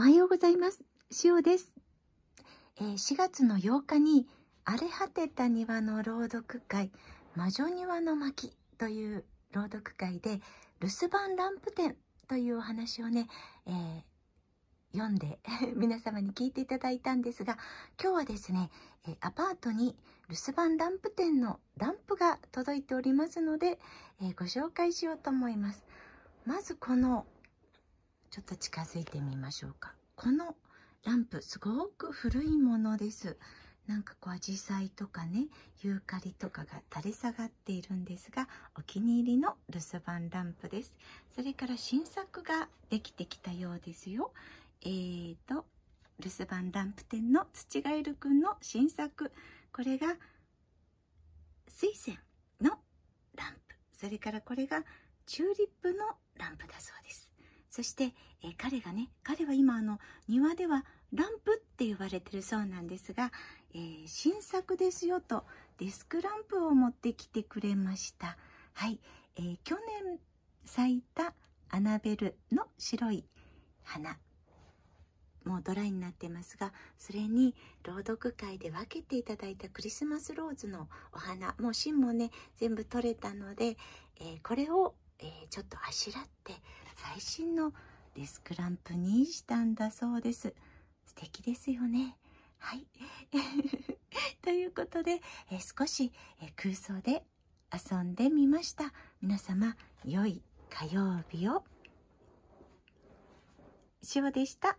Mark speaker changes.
Speaker 1: おはようございます。しおです。えー、4月の8日に、荒れ果てた庭の朗読会、魔女庭の巻という朗読会で、留守番ランプ展というお話をね、えー、読んで 皆様に聞いていただいたんですが、今日はですね、えー、アパートに留守番ランプ展のランプが届いておりますので、えご紹介しようと思います。まずこのちょっと近づいてみましょうかこのランプすごく古いものですなんかこうアジサイとかねユーカリとかが垂れ下がっているんですがお気に入りの留守番ランプですそれから新作ができてきたようですよえーと留守番ランプ店の土ガエルくんの新作これが水仙のランプそれからこれがチューリップのランプだそうですそして、え彼がね、彼は今あの、庭ではランプって呼ばれてるそうなんですが、えー、新作ですよとデスクランプを持ってきてくれました。はい、えー、去年咲いたアナベルの白い花。もうドライになってますが、それに朗読会で分けていただいたクリスマスローズのお花、もう芯もね、全部取れたので、えー、これをえー、ちょっとあしらって最新のデスクランプにしたんだそうです素敵ですよねはい ということで、えー、少し、えー、空想で遊んでみました皆様良い火曜日を塩でした。